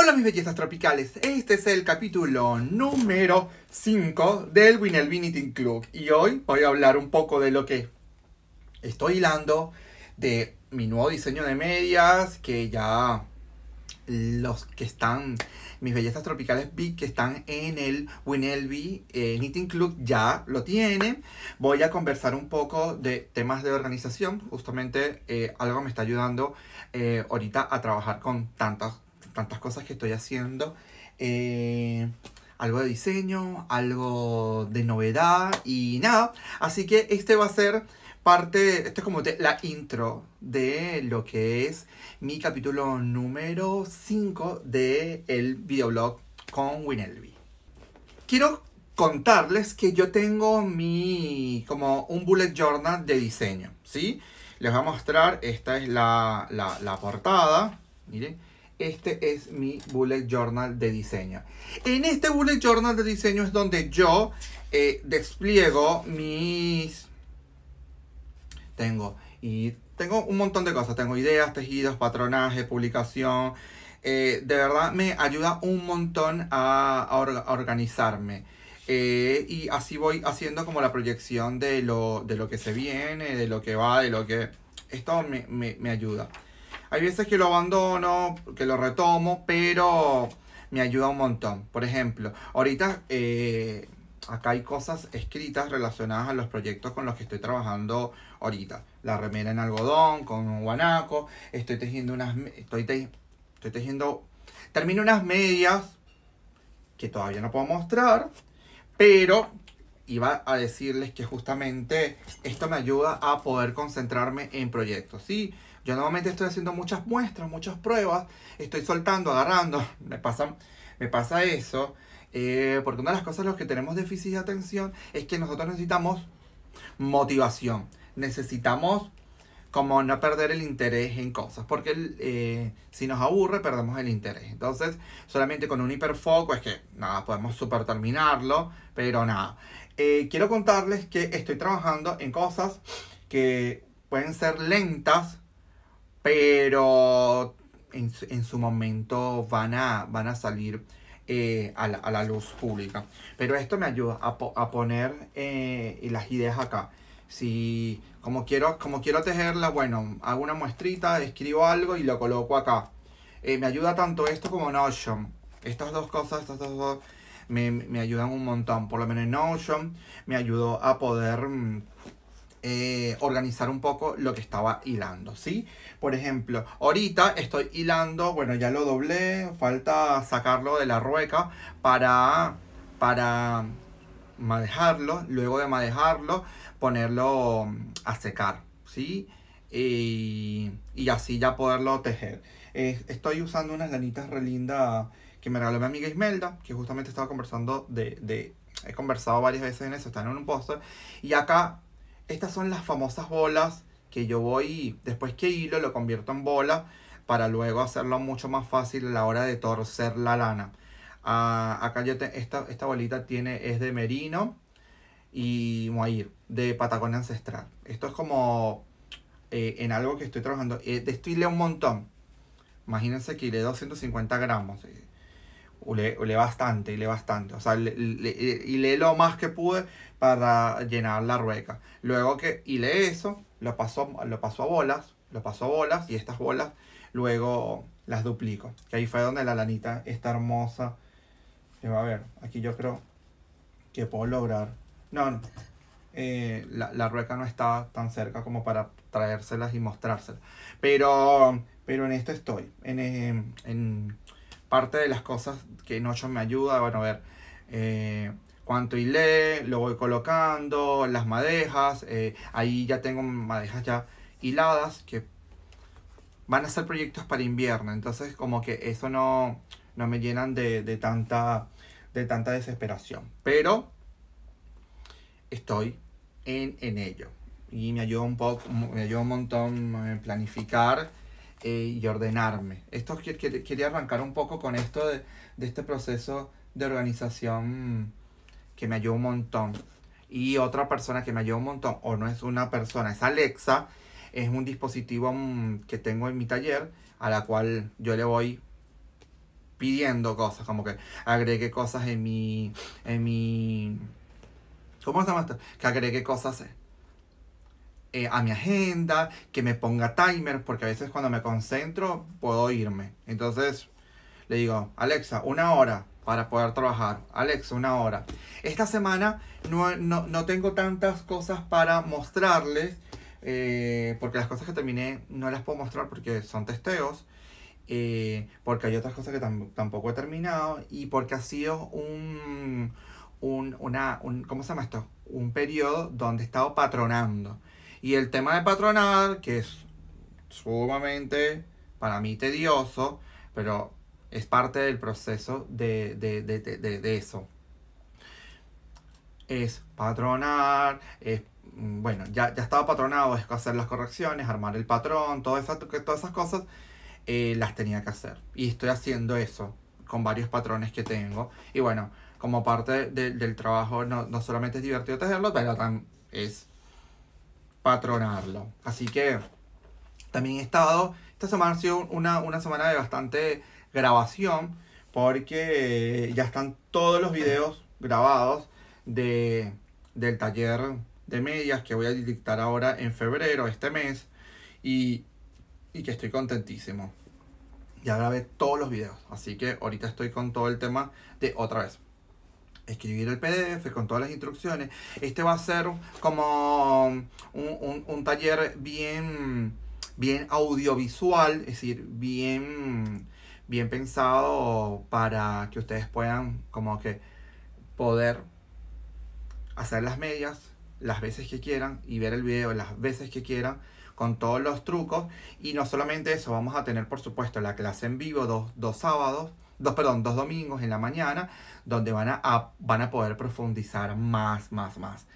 Hola mis bellezas tropicales, este es el capítulo número 5 del Winelby Knitting Club y hoy voy a hablar un poco de lo que estoy hilando de mi nuevo diseño de medias que ya los que están, mis bellezas tropicales big que están en el Winelby eh, Knitting Club ya lo tienen. Voy a conversar un poco de temas de organización. Justamente eh, algo me está ayudando eh, ahorita a trabajar con tantas tantas cosas que estoy haciendo. Eh, algo de diseño, algo de novedad y nada. Así que este va a ser parte, esto es como la intro de lo que es mi capítulo número 5 del el videoblog con Winelby. Quiero contarles que yo tengo mi, como un bullet journal de diseño, ¿sí? Les voy a mostrar, esta es la, la, la portada, miren este es mi bullet journal de diseño. En este bullet journal de diseño es donde yo eh, despliego mis... Tengo, y tengo un montón de cosas. Tengo ideas, tejidos, patronaje, publicación. Eh, de verdad me ayuda un montón a, organizarme. Eh, y así voy haciendo como la proyección de lo, que se viene, de lo que va, de lo que... Esto me ayuda. Hay veces que lo abandono, que lo retomo, pero me ayuda un montón. Por ejemplo, ahorita eh, acá hay cosas escritas relacionadas a los proyectos con los que estoy trabajando ahorita. La remera en algodón, con guanaco, estoy tejiendo unas... Estoy, estoy tejiendo... Termino unas medias que todavía no puedo mostrar, pero iba a decirles que justamente esto me ayuda a poder concentrarme en proyectos, ¿sí? Yo normalmente estoy haciendo muchas muestras, muchas pruebas, estoy soltando, agarrando, me pasa, me pasa eso, eh, porque una de las cosas en las que tenemos déficit de atención es que nosotros necesitamos motivación, necesitamos como no perder el interés en cosas, porque eh, si nos aburre perdemos el interés. Entonces, solamente con un hiperfoco es que nada, podemos super terminarlo, pero nada. Eh, quiero contarles que estoy trabajando en cosas que pueden ser lentas, pero en su, momento van a, van a salir eh, a, la, luz pública. Pero esto me ayuda a, poner eh, las ideas acá. Si como quiero, como quiero tejerla, bueno, hago una muestrita, escribo algo y lo coloco acá. Eh, me ayuda tanto esto como Notion. Estas dos cosas, estas dos, dos me, ayudan un montón. Por lo menos Notion me ayudó a poder... Mm, eh, organizar un poco lo que estaba hilando, ¿sí? Por ejemplo, ahorita estoy hilando, bueno, ya lo doblé, falta sacarlo de la rueca para, para manejarlo luego de manejarlo, ponerlo a secar, ¿sí? Y, así ya poderlo tejer. Eh, estoy usando unas lanitas relindas que me regaló mi amiga Ismelda, que justamente estaba conversando de, de, He conversado varias veces en eso, están en un post Y acá estas son las famosas bolas que yo voy, después que hilo, lo convierto en bola para luego hacerlo mucho más fácil a la hora de torcer la lana. Ah, acá yo esta, bolita tiene, es de merino y mohair, de Patagonia Ancestral. Esto es como eh, en algo que estoy trabajando. Eh, destile un montón. Imagínense que hile 250 gramos. Eh, le, bastante, le bastante. O sea, le, le, lo más que pude para llenar la rueca. Luego que le eso, lo pasó lo pasó a bolas, lo pasó a bolas y estas bolas luego las duplico. Que ahí fue donde la lanita está hermosa. se va a ver, aquí yo creo que puedo lograr. No, eh, la, la, rueca no está tan cerca como para traérselas y mostrárselas. Pero, pero en esto estoy. en, eh, en parte de las cosas que yo me ayuda, bueno, a ver eh, cuánto hilé, lo voy colocando, las madejas, eh, ahí ya tengo madejas ya hiladas que van a ser proyectos para invierno, entonces como que eso no, no me llenan de, tanta, de tanta desesperación, pero estoy en, en ello y me ayuda un poco, me ayuda un montón planificar eh, y ordenarme. Esto quería arrancar un poco con esto de, este proceso de organización que me ayudó un montón. Y otra persona que me ayudó un montón, o no es una persona, es Alexa, es un dispositivo mm, que tengo en mi taller a la cual yo le voy pidiendo cosas, como que agregue cosas en mi, en mi, ¿cómo se llama esto? Que agregue cosas eh, a mi agenda, que me ponga timer porque a veces cuando me concentro puedo irme. Entonces le digo, Alexa, una hora para poder trabajar. Alexa, una hora. Esta semana no, no, no tengo tantas cosas para mostrarles, eh, porque las cosas que terminé no las puedo mostrar porque son testeos. Eh, porque hay otras cosas que tampoco he terminado y porque ha sido un, un, una, un, ¿cómo se llama esto? Un periodo donde he estado patronando. Y el tema de patronar, que es sumamente para mí tedioso, pero es parte del proceso de, eso. Es patronar, es, mm, bueno, ya, estaba patronado, es hacer las correcciones, armar el patrón, todas esas, todas esas cosas, eh, las tenía que hacer. Y estoy haciendo eso con varios patrones que tengo. Y bueno, como parte del trabajo, no, solamente es divertido tenerlo, pero también es patronarlo. Así que también he estado, esta semana ha sido una, semana de bastante grabación porque ya están todos los videos grabados de, del taller de medias que voy a dictar ahora en febrero, este mes, y, y que estoy contentísimo. Ya grabé todos los videos, así que ahorita estoy con todo el tema de otra vez escribir el PDF con todas las instrucciones. Este va a ser como un, taller bien, bien audiovisual, es decir, bien, bien pensado para que ustedes puedan como que poder hacer las medias las veces que quieran y ver el video las veces que quieran con todos los trucos y no solamente eso vamos a tener por supuesto la clase en vivo dos sábados dos, perdón, dos domingos en la mañana, donde van a, van a poder profundizar más, más, más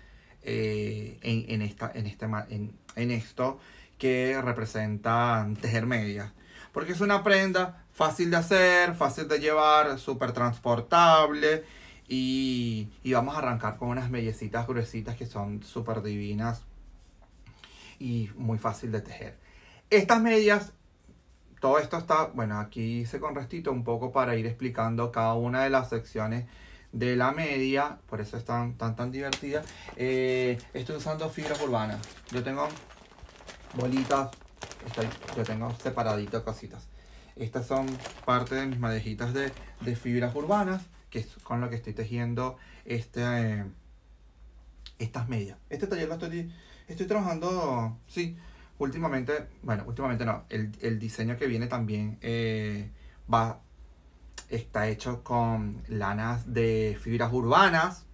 eh, en, esta, en, este, en, esto que representa tejer medias. Porque es una prenda fácil de hacer, fácil de llevar, súper transportable. Y, y, vamos a arrancar con unas mellecitas gruesitas que son súper divinas y muy fácil de tejer. Estas medias todo esto está, bueno, aquí hice con restito un poco para ir explicando cada una de las secciones de la media, por eso están tan tan, divertidas eh, estoy usando fibras urbanas. Yo tengo bolitas, yo tengo separadito cositas. Estas son parte de mis madejitas de, fibras urbanas, que es con lo que estoy tejiendo este, eh, estas medias. Este taller lo estoy, estoy trabajando, sí, últimamente, bueno, últimamente no, el, diseño que viene también eh, va, está hecho con lanas de fibras urbanas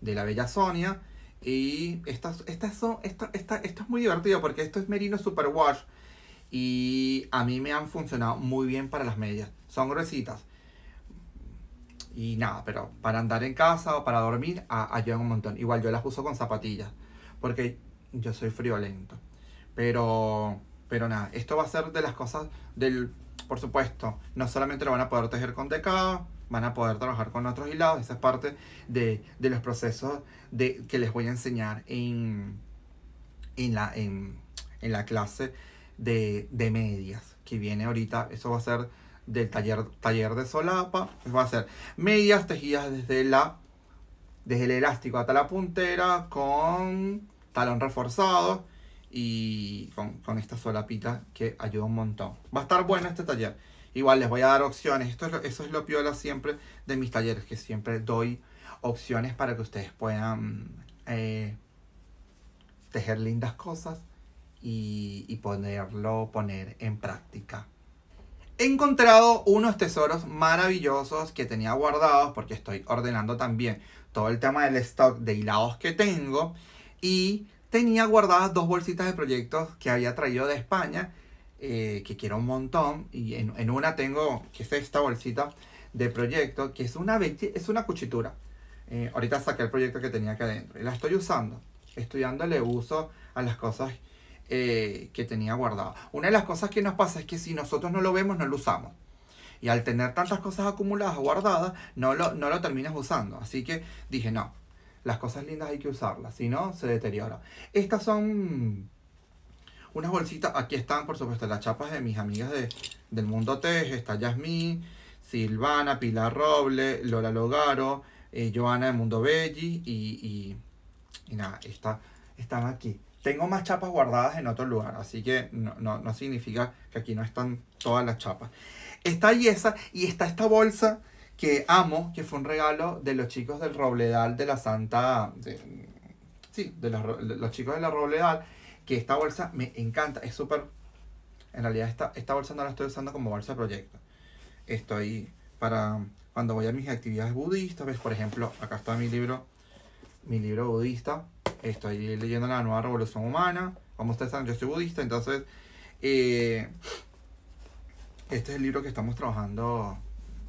de la Bella Sonia. Y estas, estas son, esto es muy divertido porque esto es merino superwash. Y a mí me han funcionado muy bien para las medias. Son gruesitas. Y nada, pero para andar en casa o para dormir ah, ayudan un montón. Igual yo las uso con zapatillas. Porque yo soy friolento. Pero, pero nada, esto va a ser de las cosas del, por supuesto, no solamente lo van a poder tejer con tecado, van a poder trabajar con otros hilados, esa es parte de, los procesos de, que les voy a enseñar en, la, clase de, medias, que viene ahorita, eso va a ser del taller, taller de solapa, va a ser medias tejidas desde la desde el elástico hasta la puntera con talón reforzado y con, con esta solapita que ayuda un montón. Va a estar bueno este taller. Igual les voy a dar opciones. Esto es eso es lo piola siempre de mis talleres, que siempre doy opciones para que ustedes puedan eh, tejer lindas cosas y, y, ponerlo, poner en práctica. He encontrado unos tesoros maravillosos que tenía guardados porque estoy ordenando también todo el tema del stock de hilados que tengo y tenía guardadas dos bolsitas de proyectos que había traído de España, eh, que quiero un montón, y en, una tengo, que es esta bolsita de proyecto, que es una, es una cuchitura. Eh, ahorita saqué el proyecto que tenía que adentro y la estoy usando, estudiándole uso a las cosas eh, que tenía guardadas. Una de las cosas que nos pasa es que si nosotros no lo vemos, no lo usamos. Y al tener tantas cosas acumuladas o guardadas, no lo, no lo terminas usando. Así que dije, no, las cosas lindas hay que usarlas, si no, se deteriora. Estas son unas bolsitas. Aquí están, por supuesto, las chapas de mis amigas de, del mundo Tej. Está Yasmín, Silvana, Pilar Roble, Lola Logaro, eh, Joana de Mundo Belli. Y, y, nada, está, están aquí. Tengo más chapas guardadas en otro lugar, así que no, significa que aquí no están todas las chapas. Está esa y está esta bolsa que amo, que fue un regalo de los chicos del Robledal de la Santa. sí, de los, chicos de la Robledal, que esta bolsa me encanta, es súper. En realidad, esta, esta bolsa no la estoy usando como bolsa de proyecto. Estoy para cuando voy a mis actividades budistas, ves, por ejemplo, acá está mi libro, mi libro budista. Estoy leyendo la nueva revolución humana. Como ustedes saben, yo soy budista, entonces. Eh, este es el libro que estamos trabajando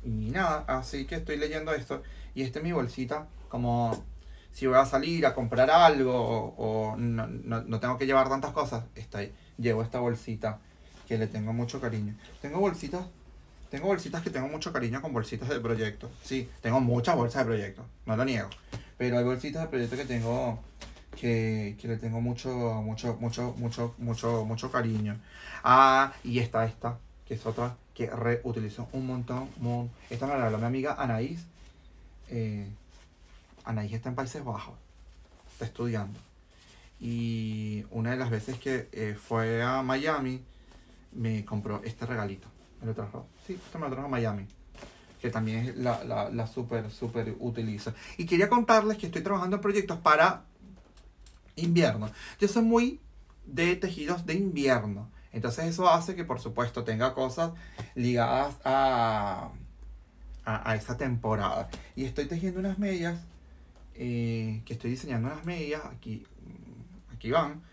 y nada, así que estoy leyendo esto. Y esta es mi bolsita, como si voy a salir a comprar algo o, no, tengo que llevar tantas cosas, está ahí. llevo esta bolsita que le tengo mucho cariño. Tengo bolsitas, tengo bolsitas que tengo mucho cariño con bolsitas de proyecto. Sí, tengo muchas bolsas de proyecto, no lo niego. Pero hay bolsitas de proyecto que tengo que, que le tengo mucho, mucho, mucho, mucho, mucho, mucho cariño. Ah, y está esta. esta que es otra que reutilizo un montón. Esta me la regaló mi amiga Anaís. Eh, Anaís está en Países Bajos, está estudiando. Y una de las veces que eh, fue a Miami, me compró este regalito. Me lo trajo. Sí, esto me lo trajo a Miami. Que también la, la, la super, super utilizo. Y quería contarles que estoy trabajando en proyectos para invierno. Yo soy muy de tejidos de invierno. Entonces eso hace que por supuesto tenga cosas ligadas a, esa temporada. Y estoy tejiendo unas medias, eh, que estoy diseñando unas medias, aquí, aquí van.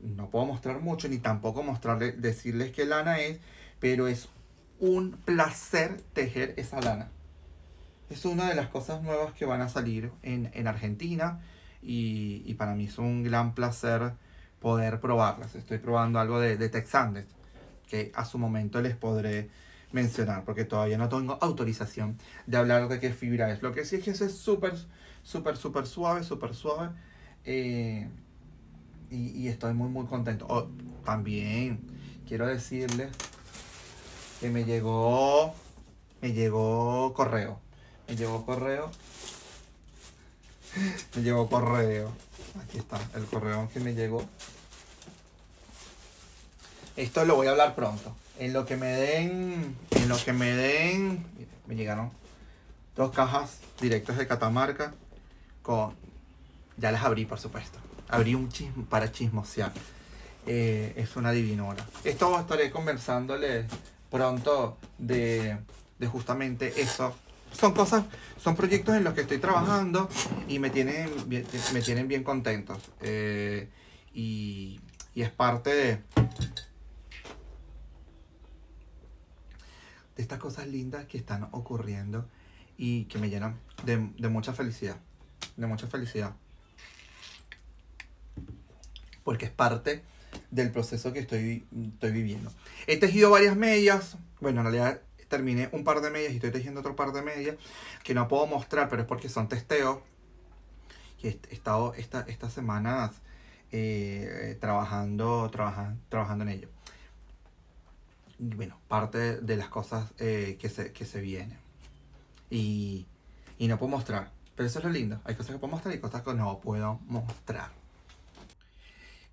No puedo mostrar mucho ni tampoco mostrarle, decirles qué lana es, pero es un placer tejer esa lana. Es una de las cosas nuevas que van a salir en, Argentina y, y para mí es un gran placer poder probarlas. Estoy probando algo de, de Texandes, que a su momento les podré mencionar, porque todavía no tengo autorización de hablar de qué fibra es. Lo que sí es que es súper, súper, súper suave, súper suave. Eh, y, estoy muy, muy contento. Oh, también quiero decirles que me llegó, me llegó correo. Me llegó correo. Me llegó correo Aquí está el correo que me llegó. Esto lo voy a hablar pronto. En lo que me den, en lo que me den, me llegaron dos cajas directas de Catamarca con, ya las abrí por supuesto, abrí un chismo para chismosear. Eh, es una divinora. Esto estaré conversándole pronto de, de justamente eso son cosas, son proyectos en los que estoy trabajando y me tienen, me tienen bien contentos. Eh, y, es parte de, de, estas cosas lindas que están ocurriendo y que me llenan de, mucha felicidad. De mucha felicidad. Porque es parte del proceso que estoy, estoy viviendo. He tejido varias medias. Bueno, en realidad terminé un par de medias y estoy tejiendo otro par de medias que no puedo mostrar, pero es porque son testeos. Y he estado esta, estas semanas eh, trabajando, trabajando en ello. bueno, parte de las cosas eh, que, se, vienen. Y, y no puedo mostrar. Pero eso es lo lindo. Hay cosas que puedo mostrar y cosas que no puedo mostrar.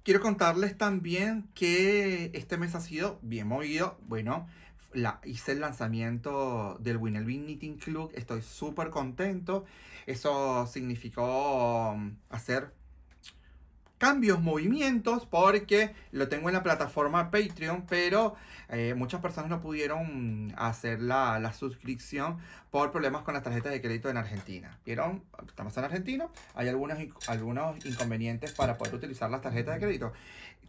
Quiero contarles también que este mes ha sido bien movido. Bueno, hice el lanzamiento del Winelvin Knitting Club. Estoy súper contento. Eso significó mm, hacer cambios, movimientos, porque lo tengo en la plataforma Patreon, pero eh, muchas personas no pudieron hacer la, suscripción por problemas con las tarjetas de crédito en Argentina. ¿Vieron? Estamos en Argentina, hay algunos, algunos inconvenientes para poder utilizar las tarjetas de crédito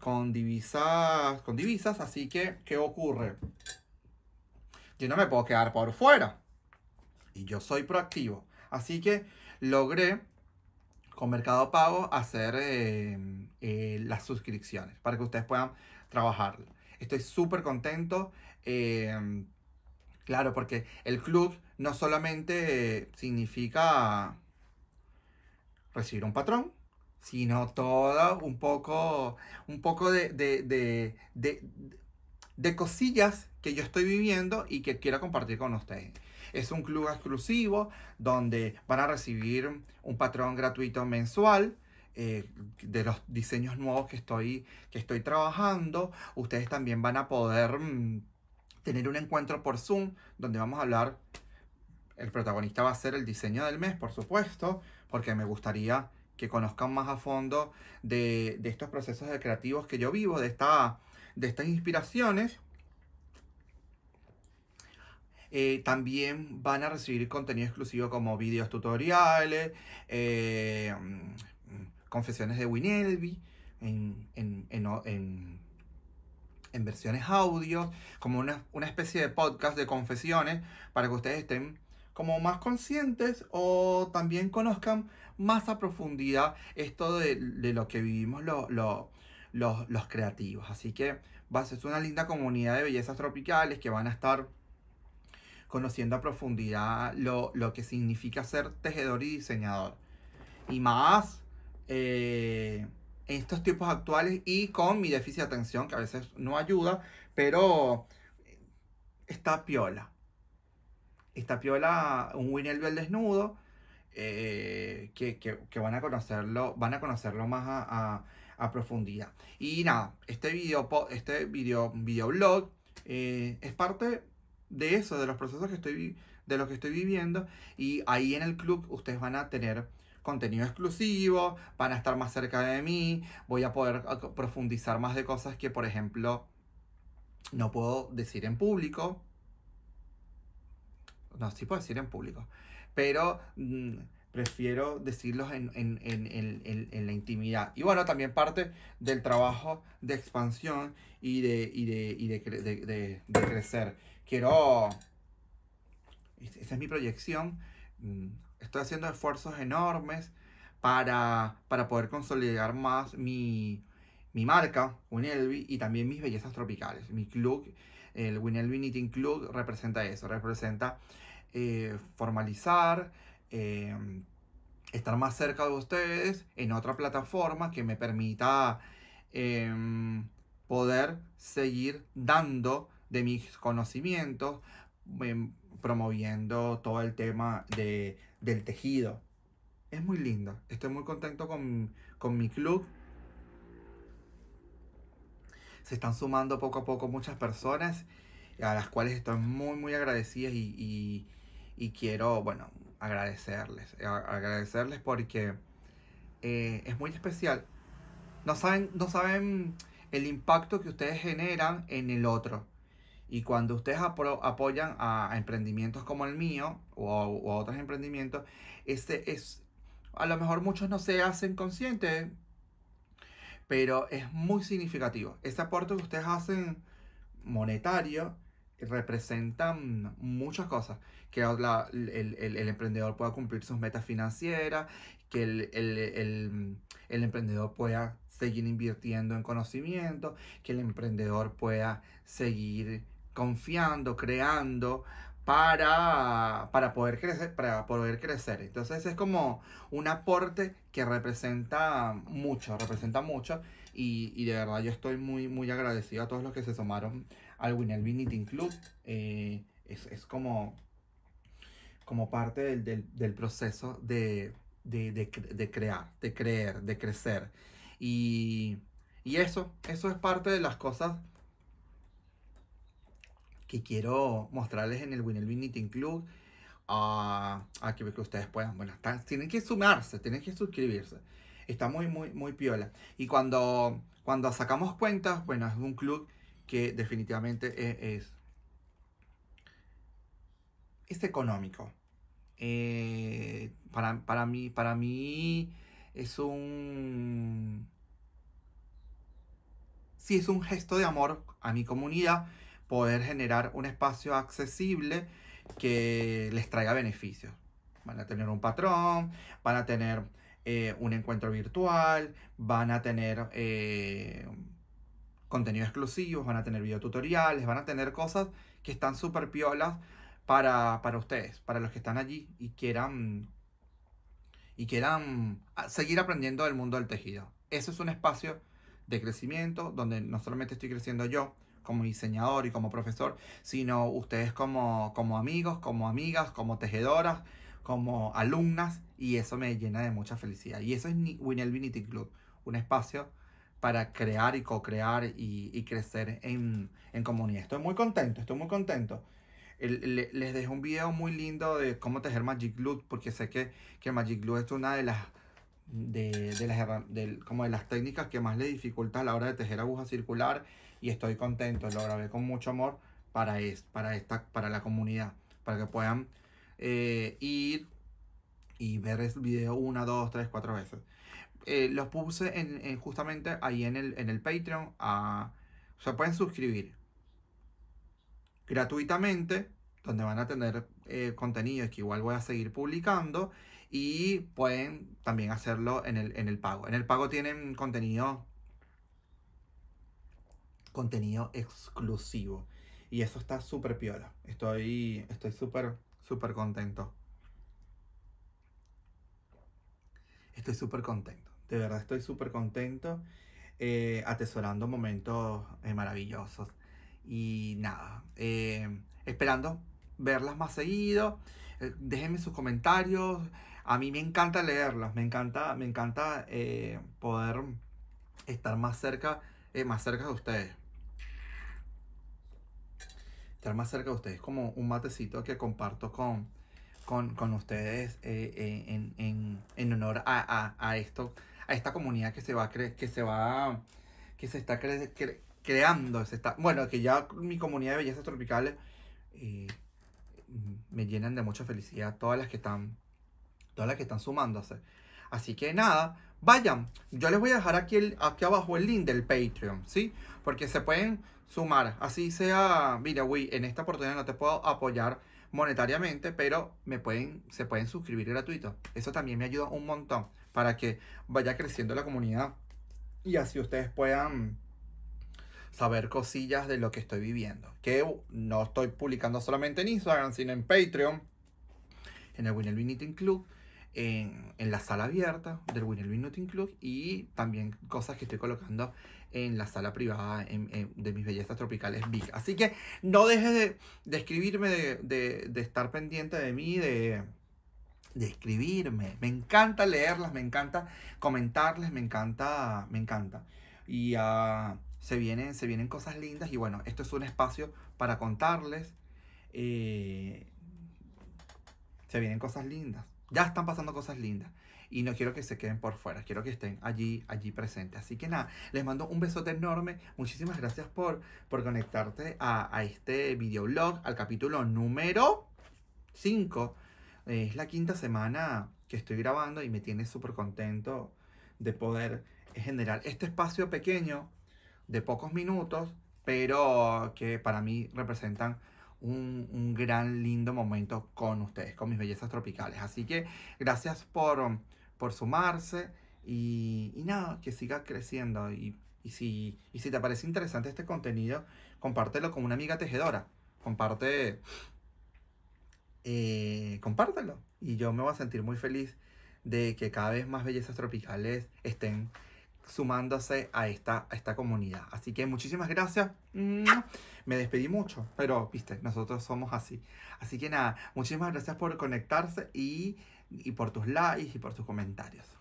con divisas, con divisas así que, ¿qué ocurre? Yo no me puedo quedar por fuera. Y yo soy proactivo. Así que logré con Mercado Pago hacer eh, eh, las suscripciones para que ustedes puedan trabajar Estoy súper contento. Em, claro, porque el club no solamente eh, significa recibir un patrón, sino todo un poco, un poco de de cosillas que yo estoy viviendo y que quiero compartir con ustedes. Es un club exclusivo donde van a recibir un patrón gratuito mensual. Eh, de los diseños nuevos que estoy, que estoy trabajando. Ustedes también van a poder mm, tener un encuentro por Zoom donde vamos a hablar. El protagonista va a ser el diseño del mes, por supuesto, porque me gustaría que conozcan más a fondo de, estos procesos creativos que yo vivo, de esta de estas inspiraciones, eh, también van a recibir contenido exclusivo como videos tutoriales, eh, mm, confesiones de Winelby en, en, versiones audio, como una, especie de podcast de confesiones para que ustedes estén como más conscientes o también conozcan más a profundidad esto de, lo que vivimos los... lo, los, creativos. Así que va a ser una linda comunidad de bellezas tropicales que van a estar conociendo a profundidad lo, que significa ser tejedor y diseñador. Y más En eh, estos tiempos actuales y con mi déficit de atención, que a veces no ayuda, pero Esta piola. Esta piola un Winelby del desnudo, eh, que, van a conocerlo, van a conocerlo más a a profundidad. Y nada, este video, este video, videoblog eh, es parte de eso, de los procesos que estoy, de los que estoy viviendo. Y ahí en el club ustedes van a tener contenido exclusivo, van a estar más cerca de mí, voy a poder profundizar más de cosas que, por ejemplo, no puedo decir en público. No, sí puedo decir en público. Pero... Mm, prefiero decirlos en, la intimidad. Y bueno, también parte del trabajo de expansión y de, y de, crecer. Quiero... Esa es mi proyección. Mm, estoy haciendo esfuerzos enormes para, poder consolidar más mi, mi marca, Winelby, y también mis bellezas tropicales. Mi club, el Winelby Knitting Club, representa eso. Representa eh, formalizar Em, estar más cerca de ustedes en otra plataforma que me permita em, poder seguir dando de mis conocimientos, em, promoviendo todo el tema del tejido. Es muy lindo, estoy muy contento con, mi club. Se están sumando poco a poco muchas personas a las cuales estoy muy muy agradecida y quiero, bueno, agradecerles, eh, agradecerles porque eh, es muy especial. No saben, no saben el impacto que ustedes generan en el otro. Y cuando ustedes apoyan a, emprendimientos como el mío o otros emprendimientos, este es, a lo mejor muchos no se hacen conscientes, pero es muy significativo. Ese aporte que ustedes hacen monetario representan muchas cosas, que el, emprendedor pueda cumplir sus metas financieras, que el, emprendedor pueda seguir invirtiendo en conocimiento, que el emprendedor pueda seguir confiando, creando para, para poder crecer, para poder crecer. Entonces es como un aporte que representa mucho, representa mucho y, de verdad yo estoy muy, muy agradecido a todos los que se sumaron al Winelby Knitting Club. Eh, es, como, como parte del, proceso de, crear, de creer, de crecer. Y, eso, eso es parte de las cosas que quiero mostrarles en el Winelby Knitting Club. A que ustedes puedan, bueno, tienen que sumarse, tienen que suscribirse está muy, muy, muy piola. Y cuando, cuando sacamos cuentas, bueno, es un club que definitivamente e, es, es, económico. Eh, para, mí, para mí es un... Sí, es un gesto de amor a mi comunidad poder generar un espacio accesible que les traiga beneficios. Van a tener un patrón, van a tener eh, un encuentro virtual, van a tener eh, contenido exclusivo, van a tener videotutoriales, van a tener cosas que están súper piolas para, para, ustedes, para los que están allí y quieran, y quieran ah, seguir aprendiendo del mundo del tejido. Eso es un espacio de crecimiento donde no solamente estoy creciendo yo, como diseñador y como profesor, sino ustedes como, como amigos, como amigas, como tejedoras, como alumnas y eso me llena de mucha felicidad. Y eso es mi Club, un espacio para crear y co-crear y, crecer en, en, comunidad. Estoy muy contento, estoy muy contento. les dejo un video muy lindo de cómo tejer Magic Glue, porque sé que, que Magic Glue es una de las, de, de las como de las técnicas que más le dificulta a la hora de tejer aguja circular y estoy contento, lo grabé con mucho amor para, es, para, esta, para la comunidad, para que puedan eh, ir y ver el video una, dos, tres, cuatro veces. Eh, los puse en, justamente ahí en el, en el Patreon. A, o pueden suscribir gratuitamente, donde van a tener Contenido eh, contenidos que igual voy a seguir publicando. Y pueden también hacerlo en el, en el pago. En el pago tienen contenido contenido exclusivo. Y eso está súper piola. Estoy súper súper contento. Estoy súper contento, de verdad estoy súper contento, eh, atesorando momentos eh, maravillosos. Y nada, eh, esperando verlas más seguido. Déjenme sus comentarios. A mí me encanta leerlas, me encanta, me encanta poder estar más cerca, más cerca de ustedes estar más cerca de ustedes, como un matecito que comparto con, con, ustedes eh, eh, en, honor a, esto, a esta comunidad que se va, que se va, que se está creando, está, bueno, que ya mi comunidad de bellezas tropicales eh, me llenan de mucha felicidad todas las que están, todas las que están sumándose. Así que nada, vayan. Yo les voy a dejar aquí, aquí abajo el link del Patreon, ¿sí? Porque se pueden sumar. Así sea, mira, Wii, en esta oportunidad no te puedo apoyar monetariamente, pero me pueden, se pueden suscribir gratuito. Eso también me ayuda un montón para que vaya creciendo la comunidad y así ustedes puedan saber cosillas de lo que estoy viviendo. Que no estoy publicando solamente en Instagram, sino en Patreon, en el Winner Club en, la sala abierta del Winelvin Nutting Club y también cosas que estoy colocando en la sala privada de mis bellezas tropicales Big. Así que no dejes de, escribirme, de, estar pendiente de mí, de, escribirme. Me encanta leerlas, me encanta comentarles, me encanta, me encanta. Y ah, se, vienen, se vienen cosas lindas y bueno, esto es un espacio para contarles. Eh, se vienen cosas lindas ya están pasando cosas lindas. Y no quiero que se queden por fuera, quiero que estén allí, allí presentes. Así que nada, les mando un besote enorme. Muchísimas gracias por, por conectarte a, a este videoblog, al capítulo número 5. Es la quinta semana que estoy grabando y me tiene súper contento de poder generar este espacio pequeño de pocos minutos, pero que para mí representan un, un, gran, lindo momento con ustedes, con mis bellezas tropicales. Así que gracias por, um, por sumarse y, y nada, que siga creciendo. Y, si, y si te parece interesante este contenido, compártelo con una amiga tejedora. Comparte, eh, compártelo. Y yo me voy a sentir muy feliz de que cada vez más bellezas tropicales estén sumándose a esta, esta comunidad. Así que muchísimas gracias. Mm. Me despedí mucho, pero viste, nosotros somos así. Así que nada, muchísimas gracias por conectarse y, y por tus likes y por tus comentarios.